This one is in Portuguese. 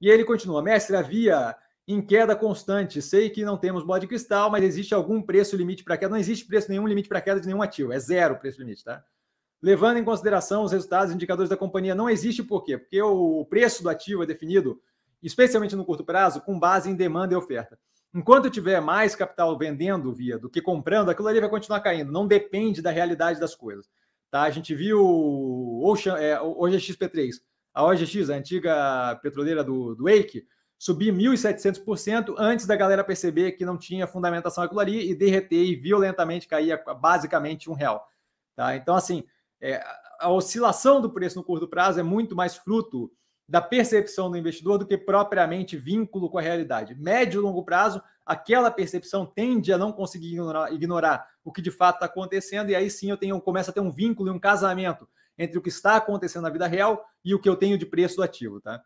E ele continua: mestre, havia em queda constante. Sei que não temos bola de cristal, mas existe algum preço limite para queda. Não existe preço nenhum limite para queda de nenhum ativo. É zero o preço limite, tá? Levando em consideração os resultados e indicadores da companhia, não existe por quê? Porque o preço do ativo é definido, especialmente no curto prazo, com base em demanda e oferta. Enquanto tiver mais capital vendendo via do que comprando, aquilo ali vai continuar caindo. Não depende da realidade das coisas. Tá? A gente viu hoje é, hoje é XP3 a OGX, a antiga petroleira do, do Wake, subir 1.700% antes da galera perceber que não tinha fundamentação aquilo ali e derreter e violentamente cair basicamente um real. Tá? Então, assim, é, a oscilação do preço no curto prazo é muito mais fruto da percepção do investidor do que propriamente vínculo com a realidade. Médio e longo prazo, aquela percepção tende a não conseguir ignorar, ignorar o que de fato está acontecendo, e aí sim eu tenho, começo a ter um vínculo e um casamento entre o que está acontecendo na vida real e o que eu tenho de preço do ativo. Tá?